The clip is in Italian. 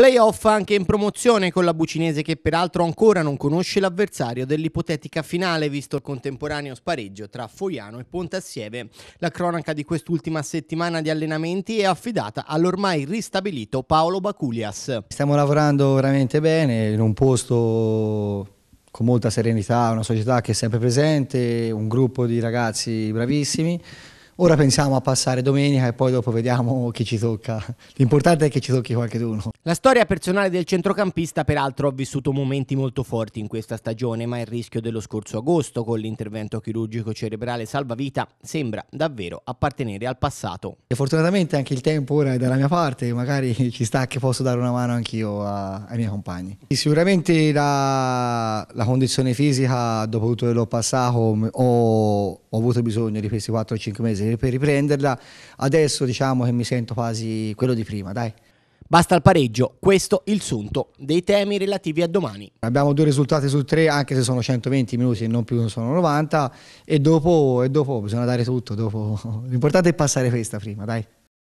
Playoff anche in promozione con la Bucinese che peraltro ancora non conosce l'avversario dell'ipotetica finale visto il contemporaneo spareggio tra Foiano e Pontassieve. La cronaca di quest'ultima settimana di allenamenti è affidata all'ormai ristabilito Paolo Baculias. Stiamo lavorando veramente bene in un posto con molta serenità, una società che è sempre presente, un gruppo di ragazzi bravissimi. Ora pensiamo a passare domenica e poi dopo vediamo chi ci tocca. L'importante è che ci tocchi qualcuno. La storia personale del centrocampista peraltro ha vissuto momenti molto forti in questa stagione, ma il rischio dello scorso agosto con l'intervento chirurgico cerebrale salvavita sembra davvero appartenere al passato. E fortunatamente anche il tempo ora è dalla mia parte, magari ci sta che posso dare una mano anch'io ai miei compagni. Sicuramente la, la, condizione fisica dopo tutto quello passato ho, ho avuto bisogno di questi 4-5 mesi per riprenderla, adesso diciamo che mi sento quasi quello di prima, dai. Basta il pareggio, questo il sunto dei temi relativi a domani. Abbiamo due risultati su tre, anche se sono 120 minuti e non più sono 90, e dopo, e dopo bisogna dare tutto. Dopo... L'importante è passare questa prima, dai.